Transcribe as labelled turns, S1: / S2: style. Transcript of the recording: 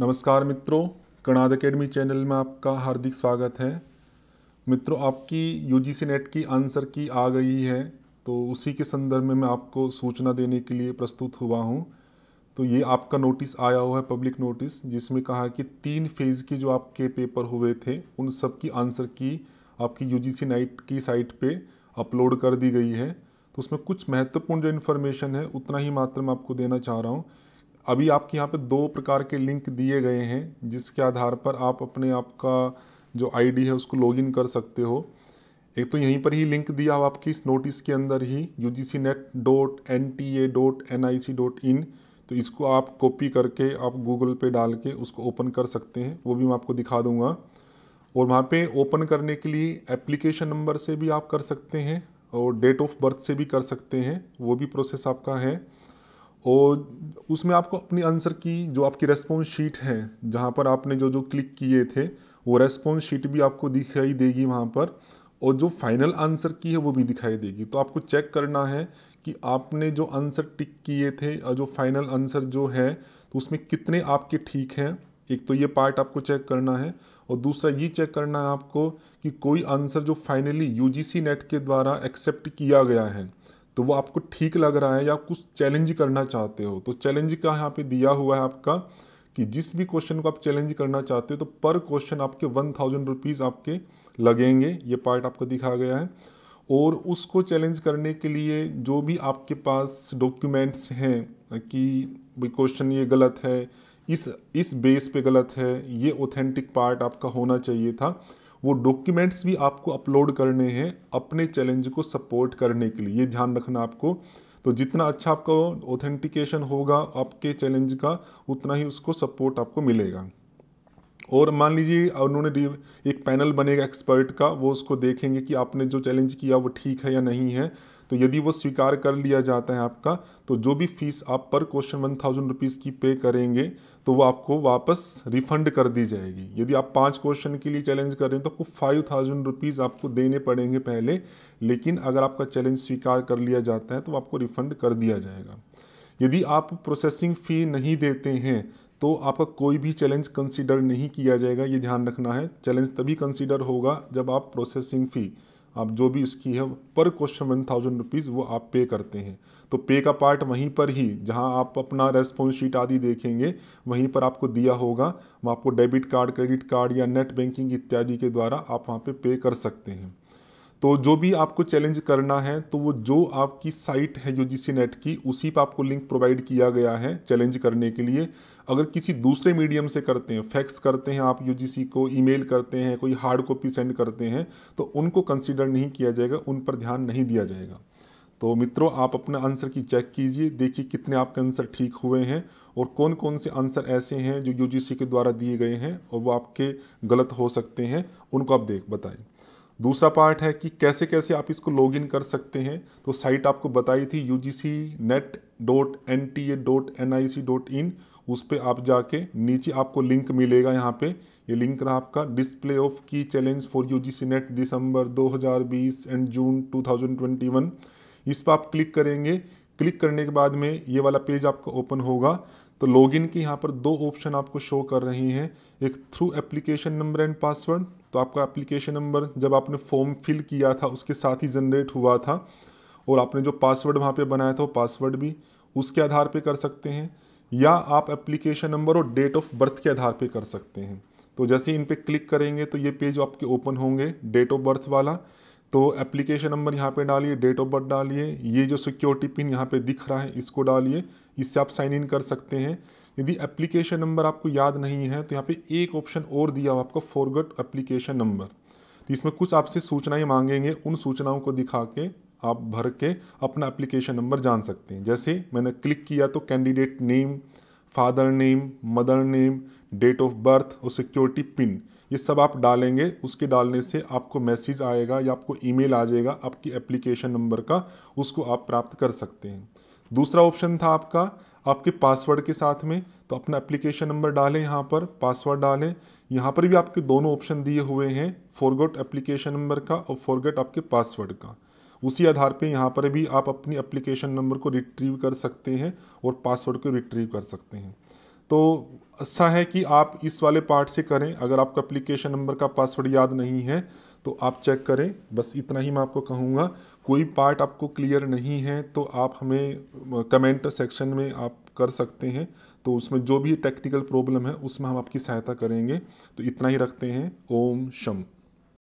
S1: नमस्कार मित्रों Kanada academy channel में आपका हार्दिक स्वागत है मित्रों आपकी यूजीसी नेट की आंसर की आ गई है तो उसी के संदर्भ में मैं आपको सूचना देने के लिए प्रस्तुत हुआ हूँ तो ये आपका नोटिस आया हुआ है पब्लिक नोटिस जिसमें कहा कि तीन फेज़ की जो आपके पेपर हुए थे उन सब की आंसर की आपकी यू जी नेट की साइट पर अपलोड कर दी गई है तो उसमें कुछ महत्वपूर्ण जो इन्फॉर्मेशन है उतना ही मात्र मैं आपको देना चाह रहा हूँ अभी आपके यहाँ पे दो प्रकार के लिंक दिए गए हैं जिसके आधार पर आप अपने आप का जो आईडी है उसको लॉगिन कर सकते हो एक तो यहीं पर ही लिंक दिया हो आपकी इस नोटिस के अंदर ही U G C NET dot N T A dot N I C dot in तो इसको आप कॉपी करके आप गूगल पे डाल के उसको ओपन कर सकते हैं वो भी मैं आपको दिखा दूंगा और वहाँ पे ओपन करने के लिए एप्लीकेशन नंबर से भी आप कर सकते हैं और डेट ऑफ बर्थ से भी कर सकते हैं वो भी प्रोसेस आपका है और उसमें आपको अपनी आंसर की जो आपकी रेस्पॉन्स शीट है जहाँ पर आपने जो जो क्लिक किए थे वो रेस्पॉन्स शीट भी आपको दिखाई देगी वहाँ पर और जो फाइनल आंसर की है वो भी दिखाई देगी तो आपको चेक करना है कि आपने जो आंसर टिक किए थे और जो फाइनल आंसर जो है तो उसमें कितने आपके ठीक हैं एक तो ये पार्ट आपको चेक करना है और दूसरा ये चेक करना है आपको कि कोई आंसर जो फाइनली यूजीसी नेट के द्वारा एक्सेप्ट किया गया है तो वो आपको ठीक लग रहा है या कुछ चैलेंज करना चाहते हो तो चैलेंज का यहाँ पे दिया हुआ है आपका कि जिस भी क्वेश्चन को आप चैलेंज करना चाहते हो तो पर क्वेश्चन आपके वन थाउजेंड रुपीज़ आपके लगेंगे ये पार्ट आपको दिखा गया है और उसको चैलेंज करने के लिए जो भी आपके पास डॉक्यूमेंट्स हैं कि भाई क्वेश्चन ये गलत है इस इस बेस पे गलत है ये ऑथेंटिक पार्ट आपका होना चाहिए था वो डॉक्यूमेंट्स भी आपको अपलोड करने हैं अपने चैलेंज को सपोर्ट करने के लिए ये ध्यान रखना आपको तो जितना अच्छा आपका ऑथेंटिकेशन होगा आपके चैलेंज का उतना ही उसको सपोर्ट आपको मिलेगा और मान लीजिए उन्होंने एक पैनल बनेगा एक्सपर्ट का वो उसको देखेंगे कि आपने जो चैलेंज किया वो ठीक है या नहीं है तो यदि वो स्वीकार कर लिया जाता है आपका तो जो भी फीस आप पर क्वेश्चन वन थाउजेंड रुपीज़ की पे करेंगे तो वो आपको वापस रिफंड कर दी जाएगी यदि आप पाँच क्वेश्चन के लिए चैलेंज कर रहे हैं तो आपको फाइव थाउजेंड रुपीज़ आपको देने पड़ेंगे पहले लेकिन अगर आपका चैलेंज स्वीकार कर लिया जाता है तो आपको रिफंड कर दिया जाएगा यदि आप प्रोसेसिंग फ़ी नहीं देते हैं तो आपका कोई भी चैलेंज कंसीडर नहीं किया जाएगा ये ध्यान रखना है चैलेंज तभी कंसीडर होगा जब आप प्रोसेसिंग फ़ी आप जो भी उसकी है पर क्वेश्चन वन थाउजेंड रुपीज़ वो आप पे करते हैं तो पे का पार्ट वहीं पर ही जहां आप अपना रेस्पॉन्स शीट आदि देखेंगे वहीं पर आपको दिया होगा वहाँ आपको डेबिट कार्ड क्रेडिट कार्ड या नेट बैंकिंग इत्यादि के द्वारा आप वहाँ पे पे कर सकते हैं तो जो भी आपको चैलेंज करना है तो वो जो आपकी साइट है यूजीसी नेट की उसी पर आपको लिंक प्रोवाइड किया गया है चैलेंज करने के लिए अगर किसी दूसरे मीडियम से करते हैं फैक्स करते हैं आप यू को ईमेल करते हैं कोई हार्ड कॉपी सेंड करते हैं तो उनको कंसिडर नहीं किया जाएगा उन पर ध्यान नहीं दिया जाएगा तो मित्रों आप अपना आंसर की चेक कीजिए देखिए कितने आपके आंसर ठीक हुए हैं और कौन कौन से आंसर ऐसे हैं जो यूजीसी के द्वारा दिए गए हैं और वो आपके गलत हो सकते हैं उनको आप देख बताएं दूसरा पार्ट है कि कैसे कैसे आप इसको लॉग इन कर सकते हैं तो साइट आपको बताई थी U G C NET dot N T A dot N I C dot in उस पर आप जाके नीचे आपको लिंक मिलेगा यहाँ पे ये लिंक रहा आपका डिस्प्ले ऑफ की challenge for U G C NET December 2020 and June 2021 इस पर आप क्लिक करेंगे क्लिक करने के बाद में ये वाला पेज आपका ओपन होगा तो लॉगिन की यहाँ पर दो ऑप्शन आपको शो कर रही हैं एक through application number and password तो आपका एप्लीकेशन नंबर जब आपने फॉर्म फिल किया था उसके साथ ही जनरेट हुआ था और आपने जो पासवर्ड वहाँ पे बनाया था वो पासवर्ड भी उसके आधार पे कर सकते हैं या आप एप्लीकेशन नंबर और डेट ऑफ बर्थ के आधार पे कर सकते हैं तो जैसे इन पर क्लिक करेंगे तो ये पेज आपके ओपन होंगे डेट ऑफ बर्थ वाला तो एप्लीकेशन नंबर यहाँ पे डालिए डेट ऑफ बर्थ डालिए ये जो सिक्योरिटी पिन यहाँ पे दिख रहा है इसको डालिए इससे आप साइन इन कर सकते हैं यदि एप्लीकेशन नंबर आपको याद नहीं है तो यहाँ पे एक ऑप्शन और दिया हुआ आपका फॉरगट एप्लीकेशन नंबर तो इसमें कुछ आपसे सूचनाएं मांगेंगे उन सूचनाओं को दिखा के आप भर के अपना एप्लीकेशन नंबर जान सकते हैं जैसे मैंने क्लिक किया तो candidate name father name mother name date of birth और सिक्योरिटी पिन ये सब आप डालेंगे उसके डालने से आपको मैसेज आएगा या आपको ईमेल आ जाएगा आपकी एप्लीकेशन नंबर का उसको आप प्राप्त कर सकते हैं दूसरा ऑप्शन था आपका आपके पासवर्ड के साथ में तो अपना एप्लीकेशन नंबर डालें यहाँ पर पासवर्ड डालें यहाँ पर भी आपके दोनों ऑप्शन दिए हुए हैं फॉरगेट एप्लीकेशन नंबर का और फॉरगेट आपके पासवर्ड का उसी आधार पे यहाँ पर भी आप अपनी एप्लीकेशन नंबर को रिट्रीव कर सकते हैं और पासवर्ड को रिट्रीव कर सकते हैं तो अच्छा है कि आप इस वाले पार्ट से करें अगर आपका एप्लीकेशन नंबर का पासवर्ड याद नहीं है तो आप चेक करें बस इतना ही मैं आपको कहूँगा कोई पार्ट आपको क्लियर नहीं है तो आप हमें कमेंट सेक्शन में आप कर सकते हैं तो उसमें जो भी टेक्निकल प्रॉब्लम है उसमें हम आपकी सहायता करेंगे तो इतना ही रखते हैं ओम शम